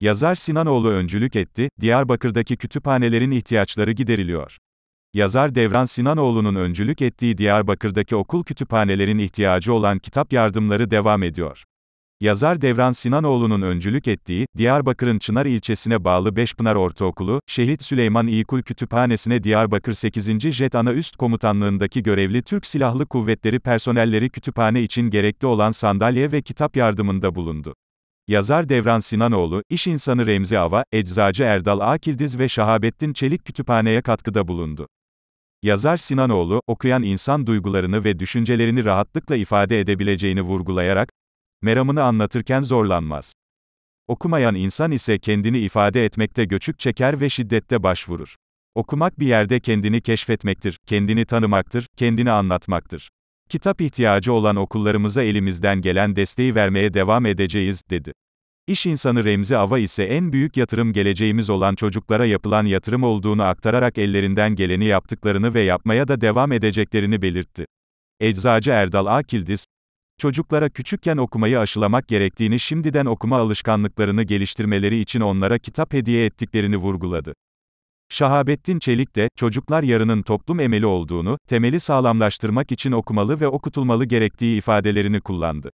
Yazar Sinanoğlu öncülük etti, Diyarbakır'daki kütüphanelerin ihtiyaçları gideriliyor. Yazar Devran Sinanoğlu'nun öncülük ettiği Diyarbakır'daki okul kütüphanelerin ihtiyacı olan kitap yardımları devam ediyor. Yazar Devran Sinanoğlu'nun öncülük ettiği, Diyarbakır'ın Çınar ilçesine bağlı Beşpınar Ortaokulu, Şehit Süleyman İyikul Kütüphanesi'ne Diyarbakır 8. Jet Ana Üst Komutanlığındaki görevli Türk Silahlı Kuvvetleri personelleri kütüphane için gerekli olan sandalye ve kitap yardımında bulundu. Yazar Devran Sinanoğlu, iş insanı Remzi Ava, eczacı Erdal Akildiz ve Şahabettin Çelik kütüphaneye katkıda bulundu. Yazar Sinanoğlu, okuyan insan duygularını ve düşüncelerini rahatlıkla ifade edebileceğini vurgulayarak, meramını anlatırken zorlanmaz. Okumayan insan ise kendini ifade etmekte göçük çeker ve şiddette başvurur. Okumak bir yerde kendini keşfetmektir, kendini tanımaktır, kendini anlatmaktır. Kitap ihtiyacı olan okullarımıza elimizden gelen desteği vermeye devam edeceğiz, dedi. İş insanı Remzi Ava ise en büyük yatırım geleceğimiz olan çocuklara yapılan yatırım olduğunu aktararak ellerinden geleni yaptıklarını ve yapmaya da devam edeceklerini belirtti. Eczacı Erdal Akildiz, Çocuklara küçükken okumayı aşılamak gerektiğini şimdiden okuma alışkanlıklarını geliştirmeleri için onlara kitap hediye ettiklerini vurguladı. Şahabettin Çelik de, çocuklar yarının toplum emeli olduğunu, temeli sağlamlaştırmak için okumalı ve okutulmalı gerektiği ifadelerini kullandı.